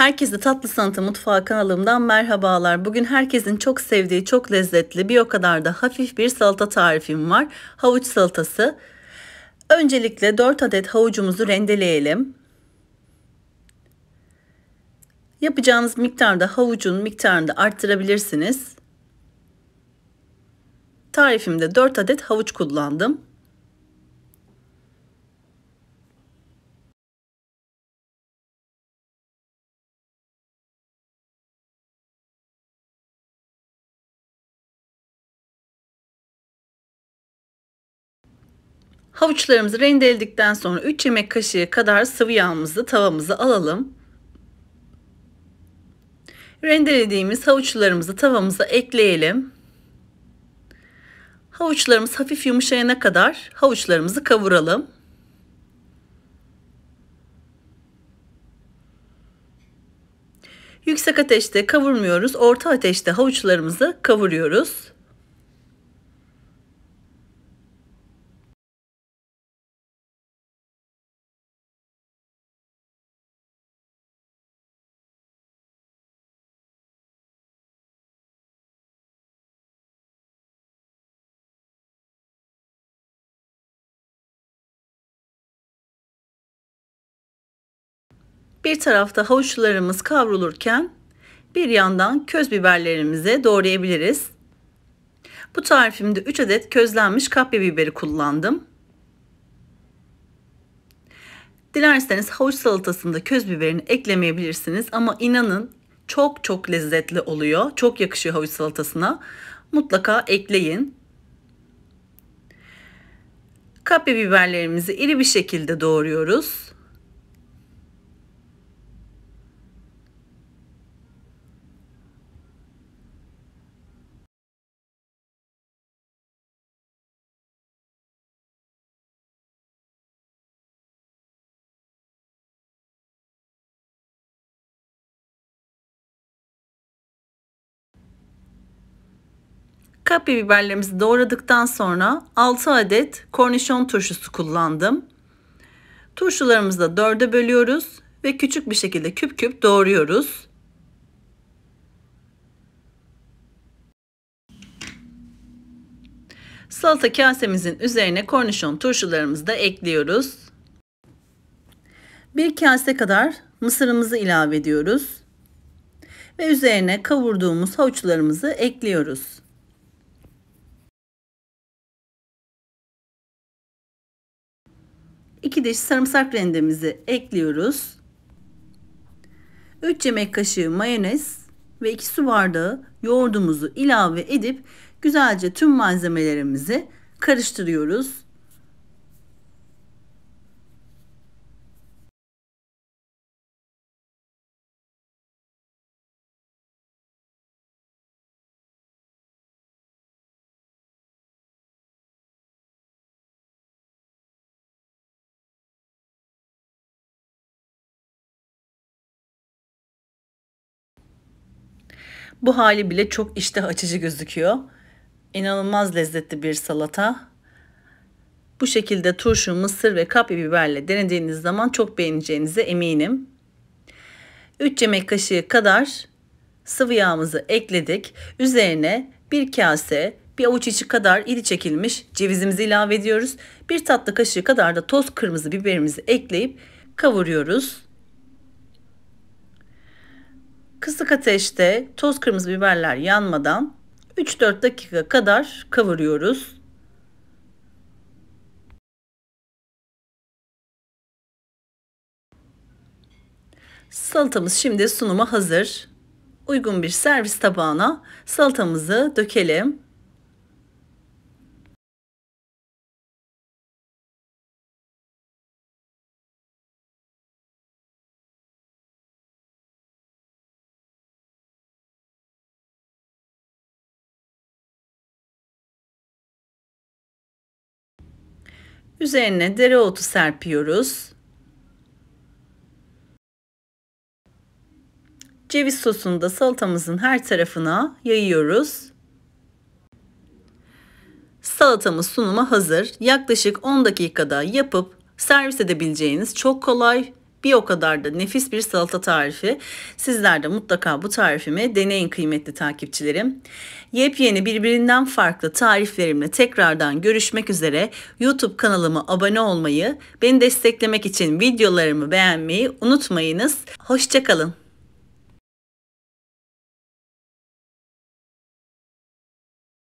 Herkese Tatlı Sanatı Mutfağı kanalımdan merhabalar. Bugün herkesin çok sevdiği, çok lezzetli, bir o kadar da hafif bir salata tarifim var. Havuç salatası. Öncelikle 4 adet havucumuzu rendeleyelim. Yapacağınız miktarda havucun miktarını da arttırabilirsiniz. Tarifimde 4 adet havuç kullandım. Havuçlarımızı rendeledikten sonra 3 yemek kaşığı kadar sıvı yağımızı tavamıza alalım. Rendelediğimiz havuçlarımızı tavamıza ekleyelim. Havuçlarımız hafif yumuşayana kadar havuçlarımızı kavuralım. Yüksek ateşte kavurmuyoruz. Orta ateşte havuçlarımızı kavuruyoruz. Bir tarafta havuçlarımız kavrulurken bir yandan köz biberlerimizi doğrayabiliriz. Bu tarifimde 3 adet közlenmiş kapya biberi kullandım. Dilerseniz havuç salatasında köz biberini eklemeyebilirsiniz ama inanın çok çok lezzetli oluyor. Çok yakışıyor havuç salatasına. Mutlaka ekleyin. Kapya biberlerimizi iri bir şekilde doğruyoruz. kapya biberlerimizi doğradıktan sonra 6 adet kornişon turşusu kullandım. Turşularımızı da 4'e bölüyoruz ve küçük bir şekilde küp küp doğruyoruz. Salata kasemizin üzerine kornişon turşularımızı da ekliyoruz. Bir kase kadar mısırımızı ilave ediyoruz ve üzerine kavurduğumuz havuçlarımızı ekliyoruz. 2 diş sarımsak rendemizi ekliyoruz. 3 yemek kaşığı mayonez ve 2 su bardağı yoğurdumuzu ilave edip güzelce tüm malzemelerimizi karıştırıyoruz. Bu hali bile çok iştah açıcı gözüküyor. İnanılmaz lezzetli bir salata. Bu şekilde turşu, mısır ve kapya biberle denediğiniz zaman çok beğeneceğinize eminim. 3 yemek kaşığı kadar sıvı yağımızı ekledik. Üzerine bir kase bir avuç içi kadar iri çekilmiş cevizimizi ilave ediyoruz. Bir tatlı kaşığı kadar da toz kırmızı biberimizi ekleyip kavuruyoruz. Kısık ateşte toz kırmızı biberler yanmadan 3-4 dakika kadar kavuruyoruz. Salatamız şimdi sunuma hazır. Uygun bir servis tabağına salatamızı dökelim. Üzerine dereotu serpiyoruz. Ceviz sosunu da salatamızın her tarafına yayıyoruz. Salatamız sunuma hazır. Yaklaşık 10 dakikada yapıp servis edebileceğiniz çok kolay bir o kadar da nefis bir salata tarifi. Sizler de mutlaka bu tarifimi deneyin kıymetli takipçilerim. Yepyeni birbirinden farklı tariflerimle tekrardan görüşmek üzere. YouTube kanalıma abone olmayı, beni desteklemek için videolarımı beğenmeyi unutmayınız. Hoşçakalın.